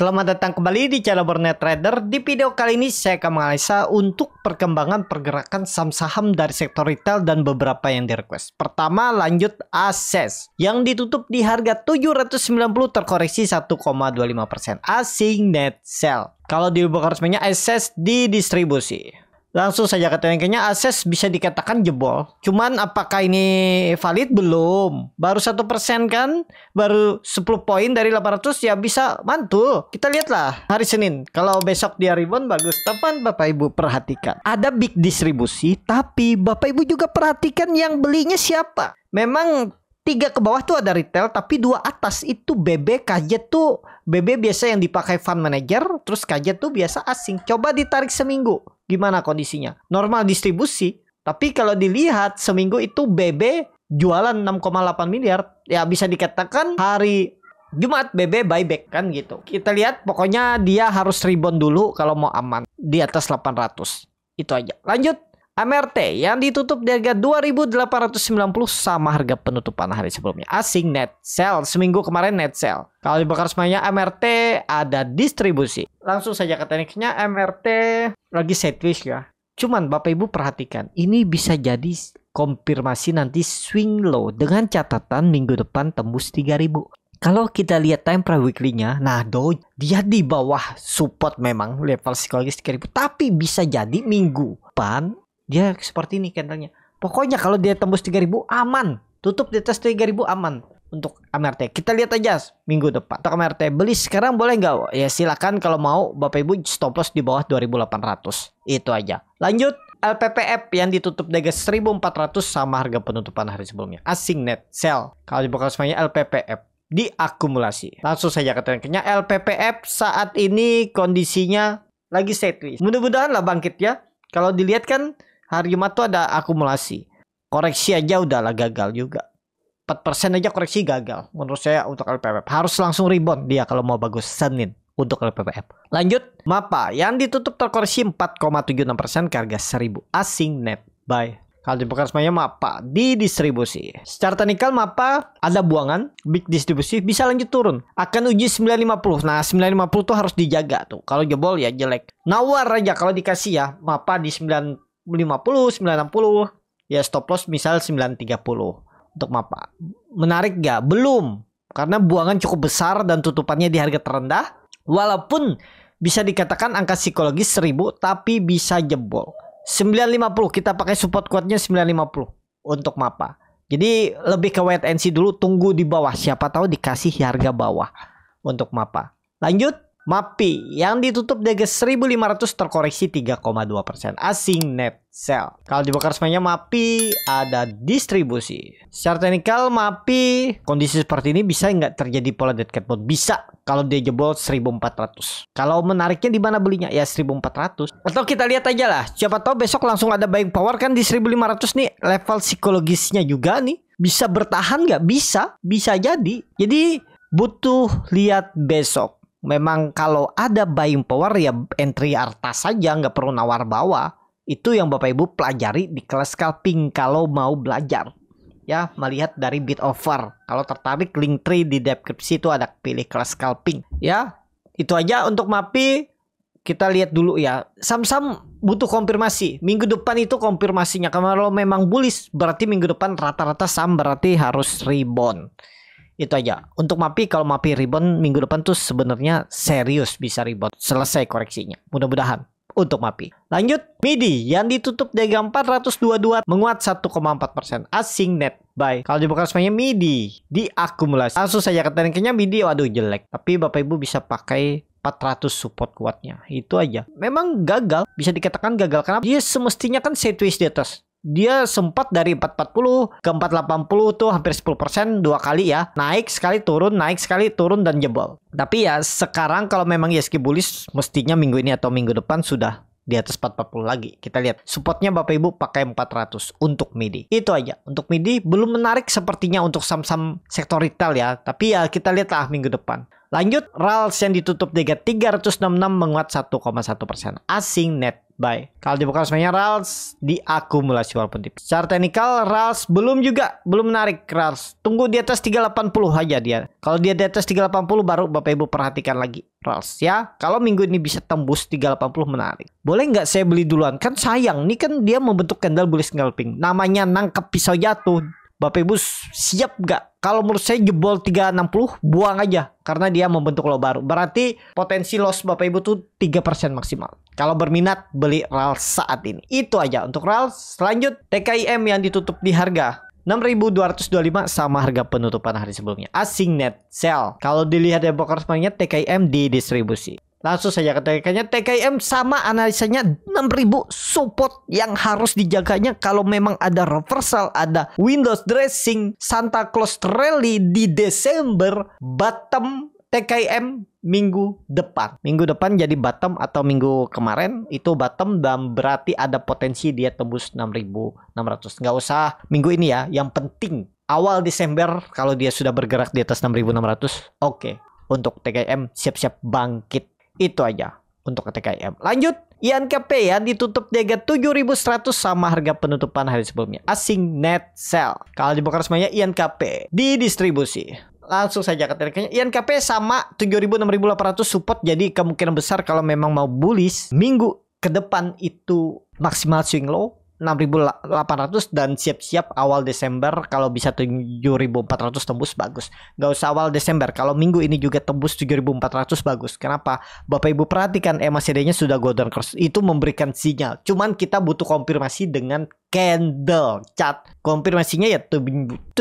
Selamat datang kembali di channel Bernet Trader. Di video kali ini saya akan menganalisa untuk perkembangan pergerakan saham saham dari sektor retail dan beberapa yang direquest. Pertama lanjut ASES e yang ditutup di harga 790 terkoreksi 1,25%. Asing net sell. Kalau di resminya ASES di distribusi. Langsung saja ke rankingnya akses bisa dikatakan jebol. Cuman apakah ini valid belum? Baru satu persen kan? Baru 10 poin dari 800 ya bisa mantul. Kita lihatlah hari Senin. Kalau besok dia rebound bagus. Teman Bapak Ibu perhatikan. Ada big distribusi tapi Bapak Ibu juga perhatikan yang belinya siapa. Memang tiga ke bawah tuh ada retail tapi dua atas itu BBKJ tuh BB biasa yang dipakai fund manager, terus kaget tuh biasa asing. Coba ditarik seminggu, gimana kondisinya? Normal distribusi, tapi kalau dilihat seminggu itu BB jualan 6,8 miliar, ya bisa dikatakan hari Jumat BB buyback kan gitu. Kita lihat pokoknya dia harus rebound dulu kalau mau aman di atas 800. Itu aja. Lanjut MRT yang ditutup di harga 2.890 sama harga penutupan hari sebelumnya. Asing net sell seminggu kemarin net sell. Kalau dibakar semuanya MRT ada distribusi. Langsung saja ke tekniknya MRT lagi sideways ya. Cuman Bapak Ibu perhatikan ini bisa jadi konfirmasi nanti swing low dengan catatan minggu depan tembus 3000 kalau kita lihat time frame weekly-nya, nah do dia di bawah support memang level psikologis 3000, tapi bisa jadi minggu depan dia seperti ini candlenya pokoknya kalau dia tembus 3000 aman tutup di atas 3000 aman untuk MRT. Kita lihat aja minggu depan. Untuk MRT beli sekarang boleh nggak? Ya silakan kalau mau Bapak Ibu stop loss di bawah 2800. Itu aja. Lanjut LPPF yang ditutup dengan 1400 sama harga penutupan hari sebelumnya. Asing net sell. Kalau dibuka semuanya LPPF diakumulasi. Langsung saja ke trendnya LPPF saat ini kondisinya lagi sideways. Mudah-mudahan lah bangkit ya. Kalau dilihat kan Hari Jumat tuh ada akumulasi. Koreksi aja udahlah gagal juga. 4% aja koreksi gagal menurut saya untuk LPPF. Harus langsung rebound dia kalau mau bagus Senin untuk LPPF. Lanjut, MAPA yang ditutup terkoreksi 4,76% ke harga 1000 asing net buy. Kalau dibuka semuanya MAPA di distribusi. Secara teknikal MAPA ada buangan, big distribusi bisa lanjut turun. Akan uji 950. Nah, 950 tuh harus dijaga tuh. Kalau jebol ya jelek. Nawar aja kalau dikasih ya MAPA di 9 950, 960, ya stop loss misal 930 untuk MAPA. Menarik gak? Belum. Karena buangan cukup besar dan tutupannya di harga terendah. Walaupun bisa dikatakan angka psikologis 1000 tapi bisa jebol. 950 kita pakai support kuatnya 950 untuk MAPA. Jadi lebih ke wait and see dulu, tunggu di bawah. Siapa tahu dikasih harga bawah untuk MAPA. Lanjut MAPI yang ditutup DG 1500 terkoreksi 3,2% asing net sell. Kalau dibakar semuanya MAPI ada distribusi. Secara teknikal MAPI kondisi seperti ini bisa nggak terjadi pola dead cat mode? Bisa kalau dia jebol 1400. Kalau menariknya di mana belinya? Ya 1400. Atau kita lihat aja lah. Siapa tahu besok langsung ada buying power kan di 1500 nih level psikologisnya juga nih. Bisa bertahan nggak? Bisa. Bisa jadi. Jadi butuh lihat besok memang kalau ada buying power ya entry atas saja nggak perlu nawar bawah itu yang bapak ibu pelajari di kelas scalping kalau mau belajar ya melihat dari bid offer kalau tertarik link tree di deskripsi itu ada pilih kelas scalping ya itu aja untuk mapi kita lihat dulu ya. Sam-sam butuh konfirmasi. Minggu depan itu konfirmasinya. Kalau memang bullish berarti minggu depan rata-rata sam berarti harus rebound itu aja untuk MAPI kalau MAPI rebound minggu depan tuh sebenarnya serius bisa rebound selesai koreksinya mudah-mudahan untuk MAPI. Lanjut, MIDI yang ditutup DG 422 menguat 1,4% asing net buy. Kalau dibuka semuanya MIDI diakumulasi. Langsung saja ke tekniknya MIDI waduh jelek. Tapi Bapak Ibu bisa pakai 400 support kuatnya. Itu aja. Memang gagal, bisa dikatakan gagal karena dia semestinya kan sideways di atas dia sempat dari 440 ke 480 tuh hampir 10% dua kali ya. Naik sekali turun, naik sekali turun dan jebol. Tapi ya sekarang kalau memang ISG bullish mestinya minggu ini atau minggu depan sudah di atas 440 lagi. Kita lihat supportnya Bapak Ibu pakai 400 untuk MIDI. Itu aja. Untuk MIDI belum menarik sepertinya untuk saham-saham sektor retail ya. Tapi ya kita lihatlah minggu depan. Lanjut, RALS yang ditutup 3.366 menguat 1,1%. Asing net buy. Kalau dibuka semuanya Rals diakumulasi walaupun tipis. Secara teknikal Rals belum juga belum menarik Rals. Tunggu di atas 380 aja dia. Kalau dia di atas 380 baru Bapak Ibu perhatikan lagi Rals ya. Kalau minggu ini bisa tembus 380 menarik. Boleh nggak saya beli duluan? Kan sayang nih kan dia membentuk candle bullish scalping. Namanya nangkep pisau jatuh Bapak Ibu siap gak? Kalau menurut saya jebol 360 buang aja karena dia membentuk low baru. Berarti potensi loss Bapak Ibu tuh 3% maksimal. Kalau berminat beli RAL saat ini. Itu aja untuk RAL. Selanjut TKIM yang ditutup di harga 6.225 sama harga penutupan hari sebelumnya. Asing net sell. Kalau dilihat dari broker TKIM di distribusi. Langsung saja ke TKM. TKM sama analisanya 6000 support yang harus dijaganya kalau memang ada reversal, ada Windows dressing, Santa Claus rally di Desember, bottom TKM minggu depan. Minggu depan jadi bottom atau minggu kemarin itu bottom dan berarti ada potensi dia tembus 6600. Nggak usah minggu ini ya, yang penting awal Desember kalau dia sudah bergerak di atas 6600, oke. Okay. Untuk TKM siap-siap bangkit itu aja untuk TKM. Lanjut, Ian KP ya ditutup di harga 7.100 sama harga penutupan hari sebelumnya. Asing net sell. Kalau dibongkar semuanya Ian KP distribusi. langsung saja ke Ian KP sama 7.000 6.800 support jadi kemungkinan besar kalau memang mau bullish minggu ke depan itu maksimal swing low 6.800 dan siap-siap awal Desember kalau bisa 7.400 tembus bagus. Gak usah awal Desember, kalau minggu ini juga tembus 7.400 bagus. Kenapa? Bapak Ibu perhatikan MACD-nya sudah golden cross. Itu memberikan sinyal. Cuman kita butuh konfirmasi dengan candle chart. Konfirmasinya ya 7000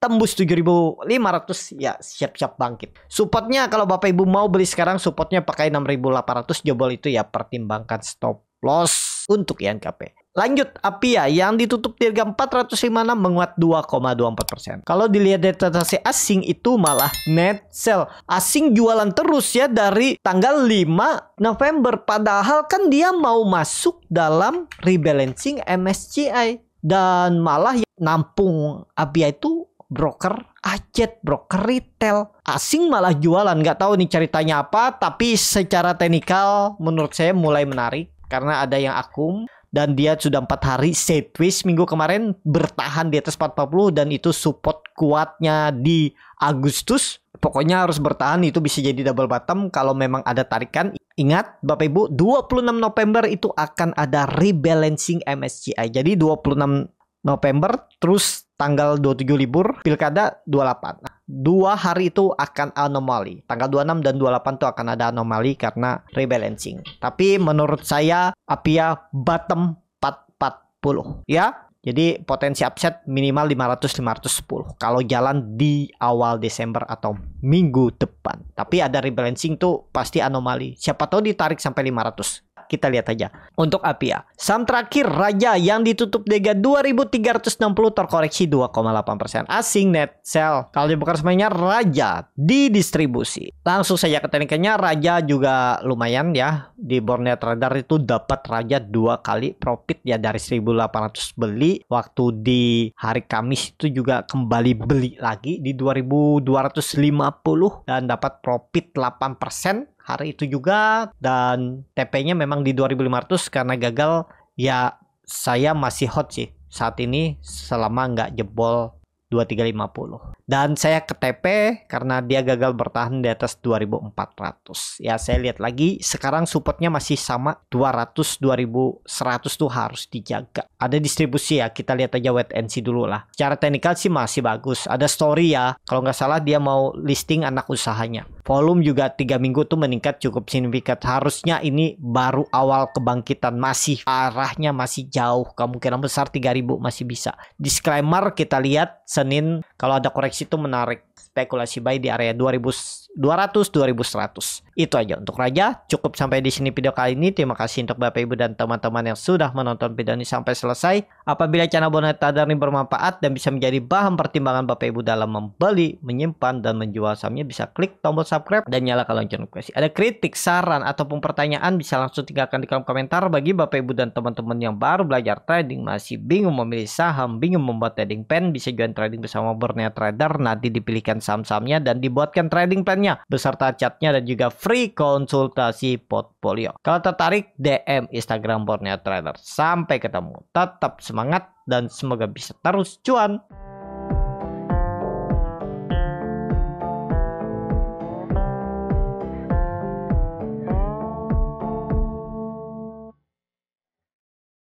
tembus 7500 ya siap-siap bangkit. Supportnya kalau Bapak Ibu mau beli sekarang supportnya pakai 6800 jebol itu ya pertimbangkan stop loss untuk yang KP. Lanjut, Apia yang ditutup di harga 456 menguat 2,24%. Kalau dilihat dari transaksi asing itu malah net sell. Asing jualan terus ya dari tanggal 5 November. Padahal kan dia mau masuk dalam rebalancing MSCI. Dan malah nampung Apia itu broker ajet broker retail asing malah jualan nggak tahu nih ceritanya apa tapi secara teknikal menurut saya mulai menarik karena ada yang akum dan dia sudah empat hari sideways minggu kemarin bertahan di atas 40 dan itu support kuatnya di Agustus pokoknya harus bertahan itu bisa jadi double bottom kalau memang ada tarikan ingat Bapak Ibu 26 November itu akan ada rebalancing MSCI jadi 26 November terus tanggal 27 libur pilkada 28 dua hari itu akan anomali. Tanggal 26 dan 28 itu akan ada anomali karena rebalancing. Tapi menurut saya Apia bottom 440 ya. Jadi potensi upset minimal 500-510 kalau jalan di awal Desember atau minggu depan. Tapi ada rebalancing tuh pasti anomali. Siapa tahu ditarik sampai 500 kita lihat aja. Untuk Apia, saham terakhir Raja yang ditutup dega 2360 terkoreksi 2,8%. Asing net sell. Kalau dibuka semuanya Raja di distribusi. Langsung saja ke tekniknya Raja juga lumayan ya. Di Bornet Radar itu dapat Raja dua kali profit ya dari 1800 beli waktu di hari Kamis itu juga kembali beli lagi di 2250 dan dapat profit 8% hari itu juga dan TP-nya memang di 2500 karena gagal ya saya masih hot sih saat ini selama nggak jebol 2350 dan saya ke TP karena dia gagal bertahan di atas 2400 ya saya lihat lagi sekarang supportnya masih sama 200 2100 tuh harus dijaga ada distribusi ya kita lihat aja wait and see dulu lah cara teknikal sih masih bagus ada story ya kalau nggak salah dia mau listing anak usahanya volume juga tiga minggu tuh meningkat cukup signifikan. Harusnya ini baru awal kebangkitan masih arahnya masih jauh. Kemungkinan besar 3000 masih bisa. Disclaimer kita lihat Senin kalau ada koreksi itu menarik spekulasi buy di area dua ribu 2100. Itu aja untuk Raja. Cukup sampai di sini video kali ini. Terima kasih untuk Bapak Ibu dan teman-teman yang sudah menonton video ini sampai selesai. Apabila channel Boneta ini bermanfaat dan bisa menjadi bahan pertimbangan Bapak Ibu dalam membeli, menyimpan, dan menjual sahamnya bisa klik tombol subscribe dan nyalakan lonceng notifikasi. Ada kritik, saran, ataupun pertanyaan bisa langsung tinggalkan di kolom komentar bagi Bapak Ibu dan teman-teman yang baru belajar trading, masih bingung memilih saham, bingung membuat trading plan, bisa join trading bersama Borneo Trader. Nanti dipilihkan saham-sahamnya dan dibuatkan trading plannya beserta chat-nya dan juga free konsultasi portfolio. Kalau tertarik DM Instagram Borneo Trader. Sampai ketemu. Tetap semangat dan semoga bisa terus cuan.